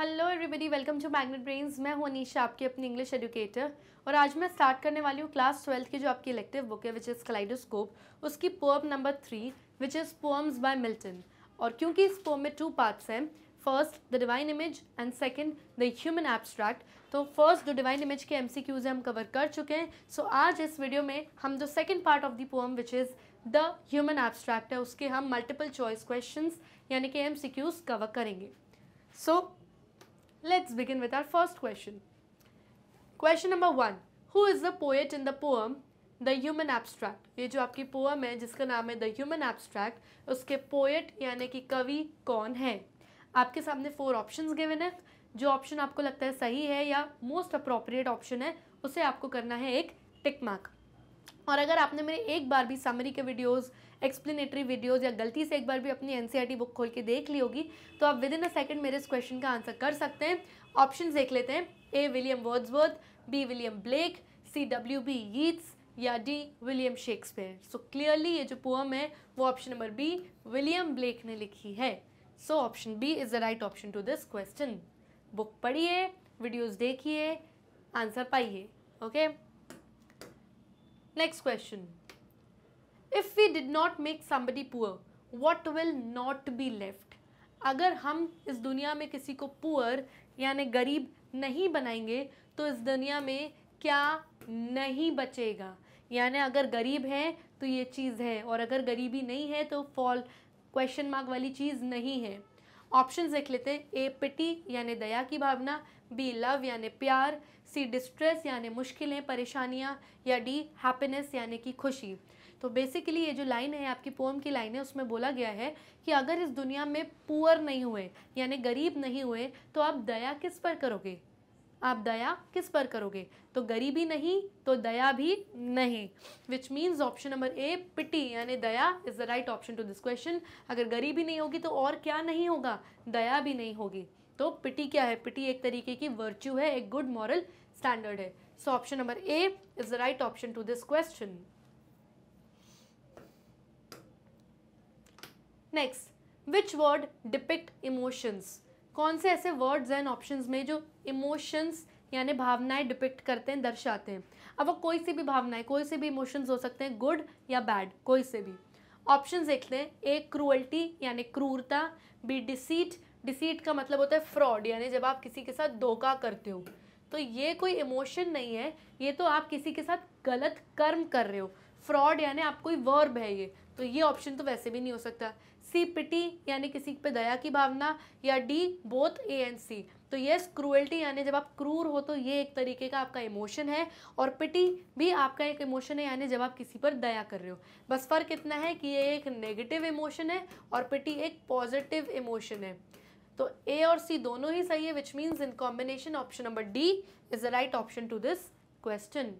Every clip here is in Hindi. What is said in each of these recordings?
Hello everybody welcome to Magnet Brains मैं हूं अनीशा आपकी अपनी इंग्लिश एजुकेटर और आज मैं स्टार्ट करने वाली हूँ क्लास ट्वेल्थ की जो आपकी इलेक्टिव बुक है विच इज़ कलाइडोस्कोप उसकी poem number three which is poems by Milton और क्योंकि इस पोम में टू पार्ट्स हैं first the divine image and second the human abstract तो फर्स्ट जो डिवाइन इमेज के एम सी क्यूज़ हम कवर कर चुके हैं सो so, आज इस वीडियो में हम जो second part of the poem which is the human abstract है उसके हम मल्टीपल चॉइस क्वेश्चन यानी कि एम सी क्यूज़ कवर करेंगे so so, Let's begin with our first question. Question number one who is the poet in the poem the human abstract ये जो आपकी पोअम है जिसका नाम है द ह्यूमन एब्स्ट्रैक्ट उसके पोएट यानी कि कवि कौन है आपके सामने फोर ऑप्शंस गिवन है जो ऑप्शन आपको लगता है सही है या मोस्ट अप्रोप्रिएट ऑप्शन है उसे आपको करना है एक टिक मार्क और अगर आपने मेरे एक बार भी समरी के वीडियोस एक्सप्लेनेटरी वीडियोस या गलती से एक बार भी अपनी एन बुक e खोल के देख ली होगी तो आप विद इन अ सेकेंड मेरे इस क्वेश्चन का आंसर कर सकते हैं ऑप्शन देख लेते हैं A William Wordsworth B William Blake C W B Yeats या D William Shakespeare so clearly ये जो पोअम है वो option number B William Blake ने लिखी है so option B is the right option to this question book पढ़िए वीडियोज़ देखिए आंसर पाइए okay okay? Next question. If we did not make somebody poor, what will not be left? अगर हम इस दुनिया में किसी को पुअर यानी गरीब नहीं बनाएंगे तो इस दुनिया में क्या नहीं बचेगा यानी अगर गरीब है तो ये चीज़ है और अगर गरीबी नहीं है तो फॉल क्वेश्चन मार्क वाली चीज़ नहीं है ऑप्शन देख लेते हैं ए पिटी यानी दया की भावना बी लव यानी प्यार सी डिस्ट्रेस यानी मुश्किलें परेशानियाँ या डी हैप्पीनेस यानी कि खुशी तो बेसिकली ये जो लाइन है आपकी पोम की लाइन है उसमें बोला गया है कि अगर इस दुनिया में पुअर नहीं हुए यानी गरीब नहीं हुए तो आप दया किस पर करोगे आप दया किस पर करोगे तो गरीबी नहीं तो दया भी नहीं which means option number A pity यानी दया is the right option to this question अगर गरीबी नहीं होगी तो और क्या नहीं होगा दया भी नहीं होगी तो पिटी क्या है पिटी एक तरीके की वर्च्यू है एक गुड मॉरल स्टैंडर्ड है so option number A is the right option to this question next which word depict emotions कौन से ऐसे वर्ड्स एंड ऑप्शंस में जो इमोशंस यानी भावनाएं डिपिक्ट करते हैं दर्शाते हैं अब वो कोई सी भी भावनाएं कोई से भी इमोशंस हो सकते हैं गुड या बैड कोई से भी ऑप्शन देखते हैं ए क्रूअल्टी यानी क्रूरता बी डिसीट डिसीट का मतलब होता है फ्रॉड यानी जब आप किसी के साथ धोखा करते हो तो ये कोई इमोशन नहीं है ये तो आप किसी के साथ गलत कर्म कर रहे हो फ्रॉड यानी आप कोई वर्ब है ये तो ये ऑप्शन तो वैसे भी नहीं हो सकता सी पिटी यानी किसी पे दया की भावना या D both A and C तो यस क्रूएल्टी यानी जब आप क्रूर हो तो ये एक तरीके का आपका इमोशन है और पिटी भी आपका एक इमोशन है यानी जब आप किसी पर दया कर रहे हो बस फर्क इतना है कि ये एक नेगेटिव इमोशन है और पिटी एक पॉजिटिव इमोशन है तो ए और सी दोनों ही सही है which means in combination option number D is the right option to this question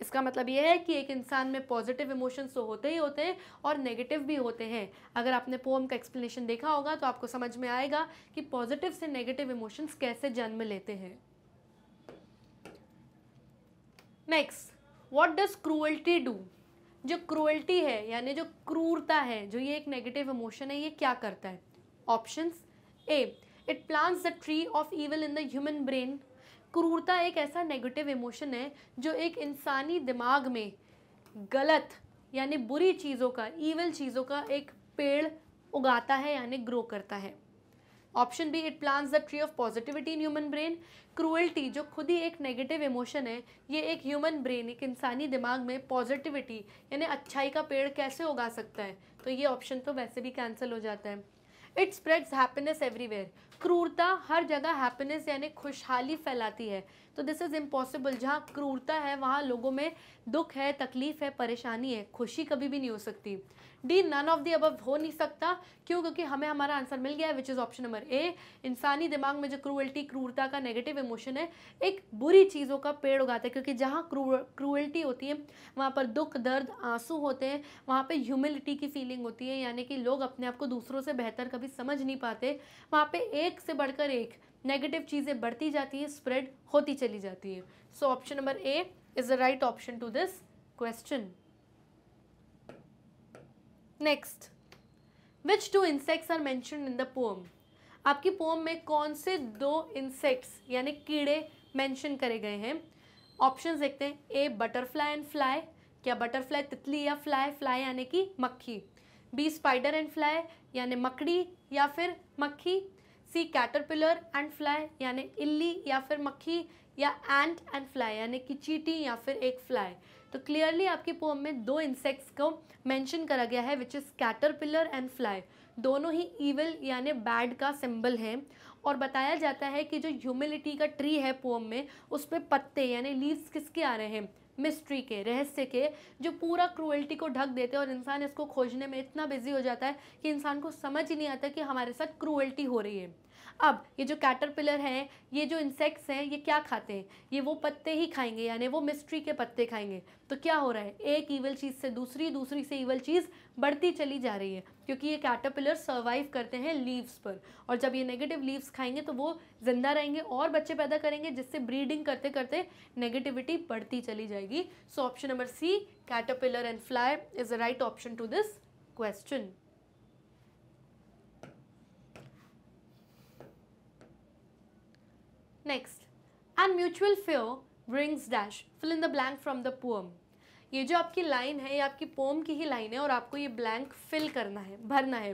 इसका मतलब यह है कि एक इंसान में पॉजिटिव इमोशंस तो होते ही होते हैं और नेगेटिव भी होते हैं अगर आपने पोम का एक्सप्लेनेशन देखा होगा तो आपको समझ में आएगा कि पॉजिटिव से नेगेटिव इमोशंस कैसे जन्म लेते हैं next what does cruelty do जो क्रूअल्टी है यानी जो क्रूरता है जो ये एक नेगेटिव इमोशन है ये क्या करता है options A it plants the tree of evil in the human brain क्रूरता एक ऐसा नेगेटिव इमोशन है जो एक इंसानी दिमाग में गलत यानी बुरी चीज़ों का ईवल चीज़ों का एक पेड़ उगाता है यानी ग्रो करता है option B it plants the tree of positivity in human brain cruelty जो खुद ही एक नेगेटिव इमोशन है ये एक ह्यूमन ब्रेन एक इंसानी दिमाग में पॉजिटिविटी यानी अच्छाई का पेड़ कैसे उगा सकता है तो ये ऑप्शन तो वैसे भी कैंसिल हो जाता है इट स्प्रेड्स हैप्पीनेस एवरीवेयर क्रूरता हर जगह हैप्पीनेस यानी खुशहाली फैलाती है तो दिस इज़ इम्पॉसिबल जहाँ क्रूरता है वहाँ लोगों में दुख है तकलीफ़ है परेशानी है खुशी कभी भी नहीं हो सकती डी नन ऑफ दी अब हो नहीं सकता क्यों क्योंकि हमें हमारा आंसर मिल गया है which is option number A इंसानी दिमाग में जो क्रूअल्टी क्रूरता का नेगेटिव इमोशन है एक बुरी चीज़ों का पेड़ उगाता है क्योंकि जहाँ क्रूअल्टी होती है वहाँ पर दुख दर्द आंसू होते हैं वहाँ पर ह्यूमिलिटी की फीलिंग होती है यानी कि लोग अपने आप को दूसरों से बेहतर कभी समझ नहीं पाते वहाँ पर एक से बढ़कर एक नेगेटिव चीज़ें बढ़ती जाती हैं स्प्रेड होती चली जाती है so option number A is the right option to this question next which two insects are mention in the poem आपकी पोम में कौन से दो इंसेक्ट्स यानी कीड़े मैंशन करे गए हैं ऑप्शन देखते हैं ए बटरफ्लाई एंड फ्लाई क्या बटरफ्लाई तितली या फ्लाई फ्लाई यानी कि मक्खी बी स्पाइडर एंड फ्लाई यानी मकड़ी या फिर मक्खी सी कैटरपिलर एंड फ्लाई यानी इल्ली या फिर मक्खी या एंट एंड फ्लाई यानी कि चीटी या फिर एक फ्लाई तो क्लियरली आपकी पोम में दो इंसेक्ट्स को मेंशन करा गया है which is caterpillar and fly दोनों ही ईवल यानि बैड का सिंबल है और बताया जाता है कि जो ह्यूमिलिटी का ट्री है पोम में उस पर पत्ते यानि लीव्स किसके आ रहे हैं मिस्ट्री के रहस्य के जो पूरा क्रूएल्टी को ढक देते हैं और इंसान इसको खोजने में इतना बिजी हो जाता है कि इंसान को समझ ही नहीं आता कि हमारे साथ क्रूएल्टी हो रही है अब ये जो कैटरपिलर हैं ये जो इंसेक्ट्स हैं ये क्या खाते हैं ये वो पत्ते ही खाएंगे यानी वो मिस्ट्री के पत्ते खाएंगे तो क्या हो रहा है एक ईवल चीज़ से दूसरी दूसरी से ईवल चीज़ बढ़ती चली जा रही है क्योंकि ये कैटरपिलर सर्वाइव करते हैं लीव्स पर और जब ये नेगेटिव लीव्स खाएंगे तो वो ज़िंदा रहेंगे और बच्चे पैदा करेंगे जिससे ब्रीडिंग करते करते नेगेटिविटी बढ़ती चली जाएगी so option number C caterpillar and fly is the right option to this question next and mutual fear brings dash fill in the blank from the poem ये जो आपकी लाइन है ये आपकी पोम की ही लाइन है और आपको ये ब्लैंक फिल करना है भरना है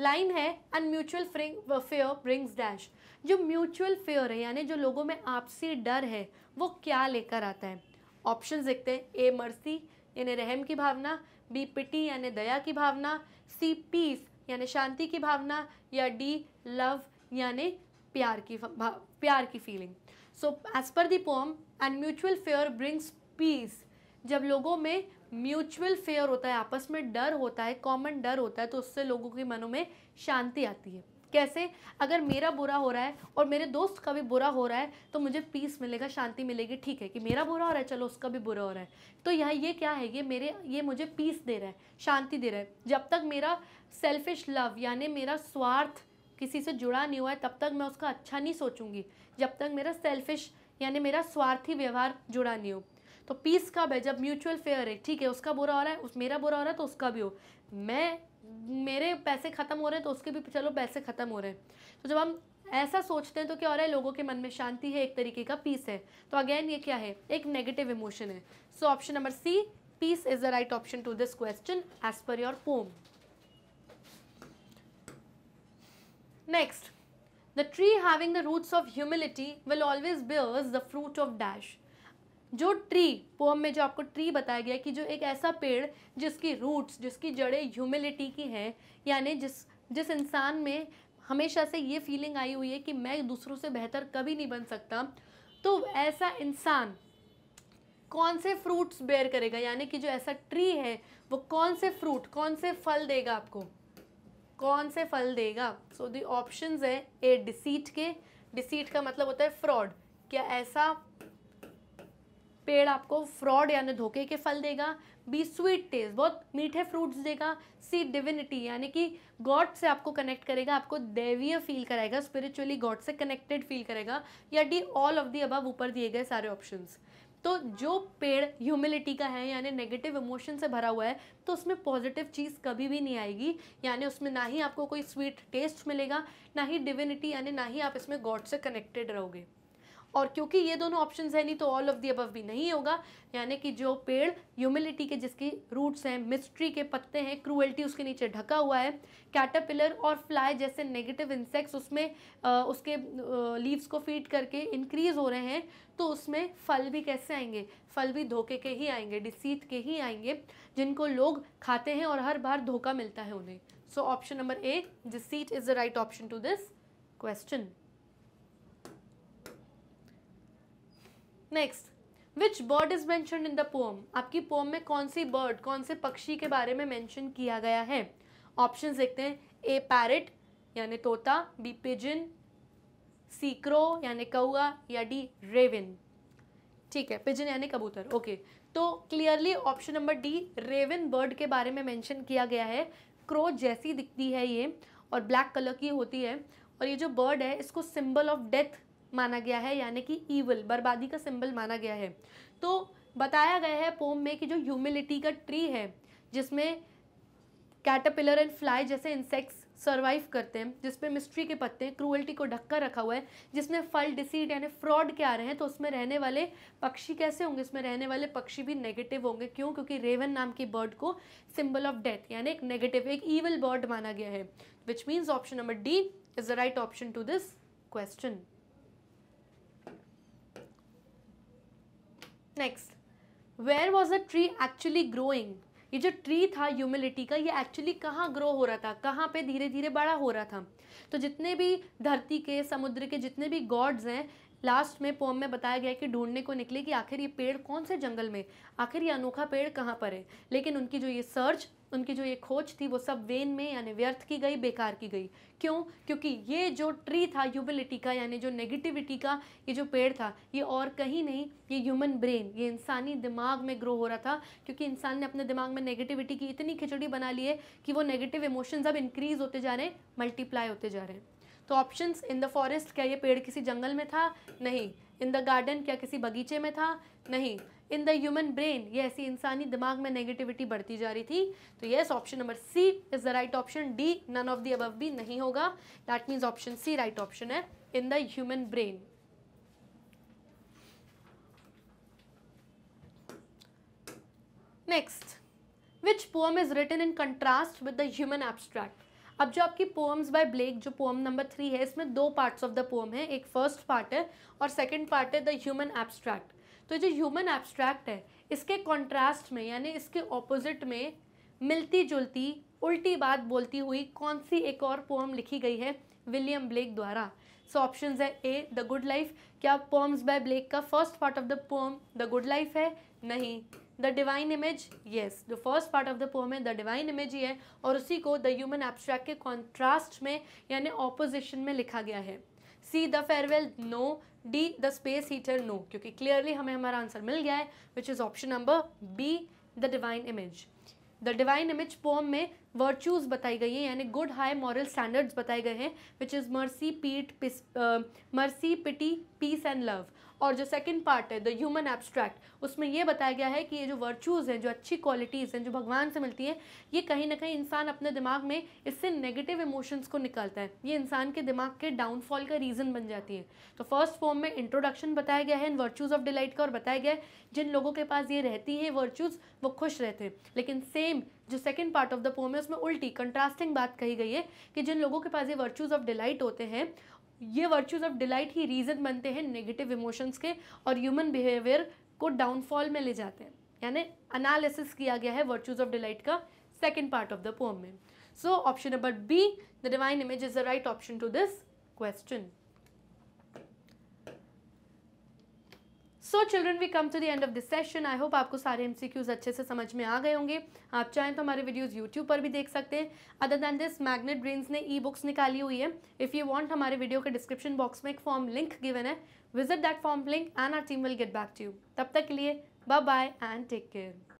लाइन है and mutual fear brings dash जो म्यूचुअल फेयर है यानी जो लोगों में आपसी डर है वो क्या लेकर आता है ऑप्शन देखते हैं ए मर्सी यानी रहम की भावना बी पिटी यानी दया की भावना सी पीस यानी शांति की भावना या डी लव यानी प्यार की प्यार की फीलिंग सो एज पर the poem and mutual fear brings peace जब लोगों में म्यूचुअल फेयर होता है आपस में डर होता है कॉमन डर होता है तो उससे लोगों के मनों में शांति आती है कैसे अगर मेरा बुरा हो रहा है और मेरे दोस्त का भी बुरा हो रहा है तो मुझे पीस मिलेगा शांति मिलेगी ठीक है कि मेरा बुरा हो रहा है चलो उसका भी बुरा हो रहा है तो यह ये क्या है ये मेरे ये मुझे पीस दे रहा है शांति दे रहा है जब तक मेरा सेल्फिश लव यानी मेरा स्वार्थ किसी से जुड़ा नहीं हुआ है तब तक मैं उसका अच्छा नहीं सोचूंगी जब तक मेरा सेल्फिश यानी मेरा स्वार्थी व्यवहार जुड़ा नहीं हो तो पीस कब है जब म्यूचुअल फेयर है ठीक है उसका बुरा हो रहा है उस मेरा बुरा हो रहा है तो उसका भी हो मैं मेरे पैसे ख़त्म हो रहे हैं तो उसके भी चलो पैसे ख़त्म हो रहे हैं तो जब हम ऐसा सोचते हैं तो क्या हो रहा है लोगों के मन में शांति है एक तरीके का पीस है तो अगेन ये क्या है एक नेगेटिव इमोशन है so option number C peace is the right option to this question as पर your poem next the tree having the roots of humility will always bears the fruit of dash जो ट्री पोम में जो आपको ट्री बताया गया कि जो एक ऐसा पेड़ जिसकी रूट्स जिसकी जड़ें ह्यूमिलिटी की हैं यानी जिस जिस इंसान में हमेशा से ये फीलिंग आई हुई है कि मैं दूसरों से बेहतर कभी नहीं बन सकता तो ऐसा इंसान कौन से फ्रूट्स बेयर करेगा यानी कि जो ऐसा ट्री है वो कौन से फ्रूट कौन से फल देगा आपको कौन से फल देगा सो द ऑप्शन है ए डिसीट के डिसीट का मतलब होता है फ्रॉड क्या ऐसा पेड़ आपको फ्रॉड यानी धोखे के फल देगा बी स्वीट टेस्ट बहुत मीठे फ्रूट्स देगा सी डिविनिटी यानी कि गॉड से आपको कनेक्ट करेगा आपको दैवीय फील कराएगा स्पिरिचुअली गॉड से कनेक्टेड फील करेगा या D all of the above ऊपर दिए गए सारे ऑप्शंस तो जो पेड़ ह्यूमिलिटी का है यानी नेगेटिव इमोशन से भरा हुआ है तो उसमें पॉजिटिव चीज़ कभी भी नहीं आएगी यानी उसमें ना ही आपको कोई स्वीट टेस्ट मिलेगा ना ही डिविनिटी यानी ना ही आप इसमें गॉड से कनेक्टेड रहोगे और क्योंकि ये दोनों ऑप्शन है नहीं तो ऑल ऑफ दी अबव भी नहीं होगा यानी कि जो पेड़ ह्यूमिलिटी के जिसकी रूट्स हैं मिस्ट्री के पत्ते हैं क्रूएल्टी उसके नीचे ढका हुआ है कैटापिलर और फ्लाई जैसे नेगेटिव इंसेक्ट्स उसमें आ, उसके लीव्स को फीड करके इंक्रीज हो रहे हैं तो उसमें फल भी कैसे आएंगे फल भी धोखे के ही आएंगे डिसीट के ही आएंगे जिनको लोग खाते हैं और हर बार धोखा मिलता है उन्हें so option number A deceit is the right option to this question next which bird is mention in the poem आपकी पोम में कौन सी बर्ड कौन से पक्षी के बारे में मैंशन किया गया है ऑप्शन देखते हैं ए पैरट यानी तोता बी पिजिन सी क्रो यानी कौआ या डी रेविन ठीक है पिजन यानी कबूतर ओके तो clearly option number D raven bird के बारे में मेंशन किया गया है क्रो जैसी दिखती है ये और ब्लैक कलर की होती है और ये जो बर्ड है इसको सिंबल ऑफ डेथ माना गया है यानी कि ईवल बर्बादी का सिंबल माना गया है तो बताया गया है पोम में कि जो ह्यूमिलिटी का ट्री है जिसमें कैटापिलर एंड फ्लाई जैसे इंसेक्ट्स सर्वाइव करते हैं जिसमें मिस्ट्री के पत्ते क्रूअल्टी को ढककर रखा हुआ है जिसमें फल डिसीट यानी फ्रॉड के आ रहे हैं तो उसमें रहने वाले पक्षी कैसे होंगे इसमें रहने वाले पक्षी भी नेगेटिव होंगे क्यों क्योंकि रेवन नाम की बर्ड को सिंबल ऑफ डेथ यानी एक नेगेटिव एक ईवल बर्ड माना गया है which means option number D is the right option to this question next where was a tree actually growing ये जो ट्री था ह्यूमिलिटी का ये एक्चुअली कहाँ ग्रो हो रहा था कहाँ पे धीरे धीरे बड़ा हो रहा था तो जितने भी धरती के समुद्र के जितने भी गॉड्स हैं लास्ट में पोम में बताया गया कि ढूंढने को निकले कि आखिर ये पेड़ कौन से जंगल में आखिर ये अनोखा पेड़ कहाँ पर है लेकिन उनकी जो ये सर्च उनकी जो ये खोज थी वो सब वेन में यानी व्यर्थ की गई बेकार की गई क्यों क्योंकि ये जो ट्री था ह्यूबिलिटी का यानी जो नेगेटिविटी का ये जो पेड़ था ये और कहीं नहीं ये ह्यूमन ब्रेन ये इंसानी दिमाग में ग्रो हो रहा था क्योंकि इंसान ने अपने दिमाग में नेगेटिविटी की इतनी खिचड़ी बना ली है कि वो नेगेटिव इमोशंस अब इंक्रीज़ होते जा रहे हैं मल्टीप्लाई होते जा रहे हैं तो ऑप्शन इन द फॉरेस्ट क्या ये पेड़ किसी जंगल में था नहीं इन द गार्डन क्या किसी बगीचे में था नहीं इन द ह्यूमन ब्रेन ये ऐसी इंसानी दिमाग में नेगेटिविटी बढ़ती जा रही थी तो yes option number C is the right option D none of the above भी नहीं होगा that means option C right option है in the human brain next which poem is written in contrast with the human abstract अब जो आपकी पोम्स बाय ब्लेक जो पोम नंबर थ्री है इसमें दो पार्ट्स ऑफ द पोम है एक फर्स्ट पार्ट है और सेकेंड पार्ट है द ह्यूमन एब्स्ट्रैक्ट तो जो ह्यूमन एब्स्ट्रैक्ट है इसके कॉन्ट्रास्ट में यानी इसके ऑपोजिट में मिलती जुलती उल्टी बात बोलती हुई कौन सी एक और पोम लिखी गई है विलियम ब्लेक द्वारा सो so, है ए द गुड लाइफ क्या पोम्स बाय ब्लेक का first part of the poem the good life है नहीं द डिवाइन इमेज येस जो first part of the poem है द डिवाइन इमेज ही है और उसी को द ह्यूमन एब्स्ट्रैक्ट के कॉन्ट्रास्ट में यानी ऑपोजिशन में लिखा गया है C the farewell no D the space heater no क्योंकि क्लियरली हमें हमारा आंसर मिल गया है which is option number B the divine image the divine image poem में वर्चूज़ बताई गई हैं यानी गुड हाई मॉरल स्टैंडर्ड्स बताए गए हैं विच is mercy pity peace mercy pity peace and love और जो सेकंड पार्ट है द ह्यूमन एब्स्ट्रैक्ट उसमें ये बताया गया है कि ये जो वर्चूज़ हैं जो अच्छी क्वालिटीज़ हैं जो भगवान से मिलती हैं ये कहीं ना कहीं इंसान अपने दिमाग में इससे नेगेटिव इमोशंस को निकालता है ये इंसान के दिमाग के डाउनफॉल का रीज़न बन जाती है तो फर्स्ट फॉर्म में इंट्रोडक्शन बताया गया है इन वर्चूज़ ऑफ डिलाइट का और बताया गया है जिन लोगों के पास ये रहती हैं वर्चूज़ वो खुश रहते हैं लेकिन सेम जो second part of the poem है उसमें उल्टी कंट्रास्टिंग बात कही गई है कि जिन लोगों के पास ये वर्चूज़ ऑफ डिलाइट होते हैं ये वर्चूज़ ऑफ डिलाइट ही रीज़न बनते हैं नेगेटिव इमोशंस के और ह्यूमन बिहेवियर को डाउनफॉल में ले जाते हैं यानी अनालिसिस किया गया है वर्चूज़ ऑफ डिलाइट का second part of the poem में so option number B the divine image is the right option to this question so children we come to the end of this session I hope आपको सारे एम अच्छे से समझ में आ गए होंगे आप चाहें तो हमारे वीडियोज़ यूट्यूब पर भी देख सकते हैं other than this magnet brains ने ई बुक्स निकाली हुई है इफ़ यू वॉन्ट हमारे वीडियो के डिस्क्रिप्शन बॉक्स में एक फॉर्म लिंक गिवन है visit that form link and our team will get back to you तब तक के लिए bye bye and take care